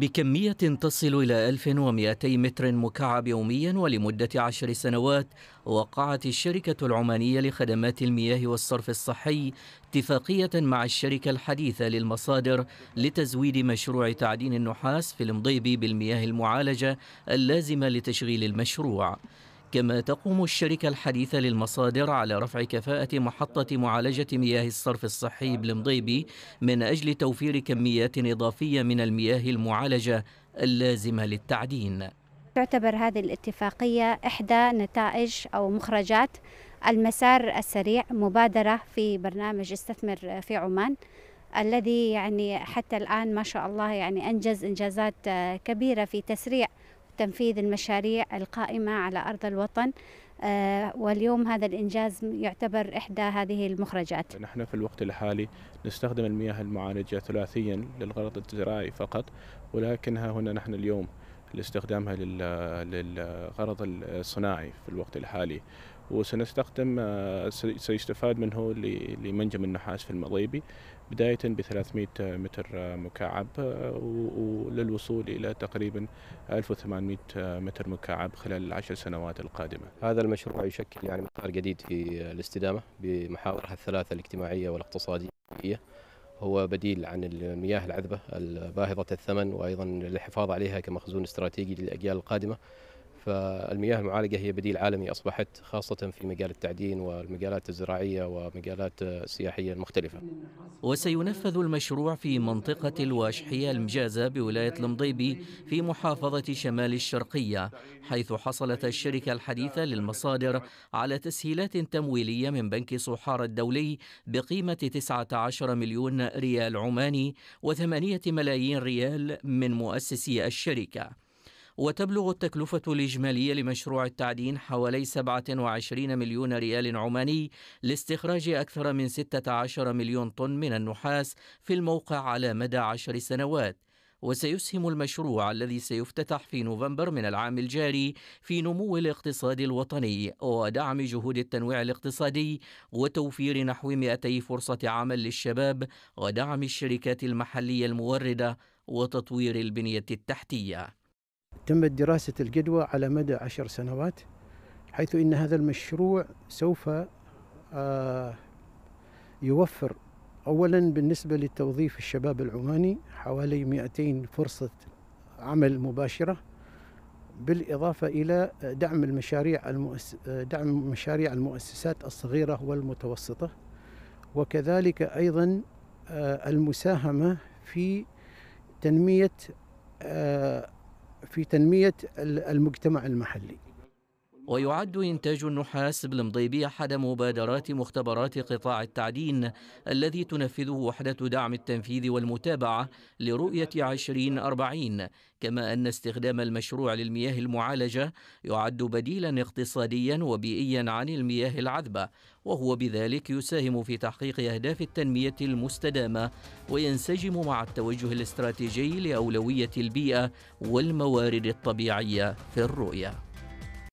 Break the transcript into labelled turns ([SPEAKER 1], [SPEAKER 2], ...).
[SPEAKER 1] بكمية تصل إلى 1200 متر مكعب يوميا ولمدة عشر سنوات وقعت الشركة العمانية لخدمات المياه والصرف الصحي اتفاقية مع الشركة الحديثة للمصادر لتزويد مشروع تعدين النحاس في المضيبي بالمياه المعالجة اللازمة لتشغيل المشروع كما تقوم الشركة الحديثة للمصادر على رفع كفاءة محطة معالجة مياه الصرف الصحي بالمضيبي من أجل توفير كميات إضافية من المياه المعالجة اللازمة للتعدين
[SPEAKER 2] تعتبر هذه الاتفاقية إحدى نتائج أو مخرجات المسار السريع مبادرة في برنامج استثمر في عمان الذي يعني حتى الآن ما شاء الله يعني أنجز إنجازات كبيرة في تسريع تنفيذ المشاريع القائمة على أرض الوطن آه، واليوم هذا الإنجاز يعتبر إحدى هذه المخرجات نحن
[SPEAKER 3] في الوقت الحالي نستخدم المياه المعالجة ثلاثيا للغرض الزراعي فقط ولكنها هنا نحن اليوم لاستخدامها للغرض الصناعي في الوقت الحالي وسنستخدم آه، سيستفاد منه لمنجم النحاس في المضيبي بداية ب 300 متر آه، مكعب آه، وللوصول إلى تقريبا 1800 متر مكعب خلال العشر سنوات القادمة هذا المشروع يشكل يعني مسار جديد في الاستدامة بمحاورها الثلاثة الاجتماعية والاقتصادية هو بديل عن المياه العذبة الباهظة الثمن وأيضا للحفاظ عليها كمخزون استراتيجي للأجيال القادمة فالمياه المعالجة هي بديل عالمي أصبحت خاصة في مجال التعدين والمجالات الزراعية ومجالات السياحية المختلفة
[SPEAKER 1] وسينفذ المشروع في منطقة الواشحية المجازة بولاية المضيبي في محافظة شمال الشرقية حيث حصلت الشركة الحديثة للمصادر على تسهيلات تمويلية من بنك صحار الدولي بقيمة 19 مليون ريال عماني و8 ملايين ريال من مؤسسي الشركة وتبلغ التكلفة الإجمالية لمشروع التعدين حوالي 27 مليون ريال عماني لاستخراج أكثر من 16 مليون طن من النحاس في الموقع على مدى عشر سنوات وسيسهم المشروع الذي سيفتتح في نوفمبر من العام الجاري في نمو الاقتصاد الوطني ودعم جهود التنويع الاقتصادي وتوفير نحو 200 فرصة عمل للشباب ودعم الشركات المحلية الموردة وتطوير البنية التحتية
[SPEAKER 4] تمت دراسة الجدوى على مدى عشر سنوات حيث إن هذا المشروع سوف آه، يوفر أولا بالنسبة للتوظيف الشباب العماني حوالي 200 فرصة عمل مباشرة بالإضافة إلى دعم المشاريع المؤس... دعم مشاريع المؤسسات الصغيرة والمتوسطة وكذلك أيضا آه، المساهمة في تنمية آه، في تنمية المجتمع المحلي
[SPEAKER 1] ويعد إنتاج النحاس بالمضيبي أحد مبادرات مختبرات قطاع التعدين الذي تنفذه وحدة دعم التنفيذ والمتابعة لرؤية 2040 كما أن استخدام المشروع للمياه المعالجة يعد بديلا اقتصاديا وبيئيا عن المياه العذبة وهو بذلك يساهم في تحقيق أهداف التنمية المستدامة وينسجم مع التوجه الاستراتيجي لأولوية البيئة والموارد الطبيعية في الرؤية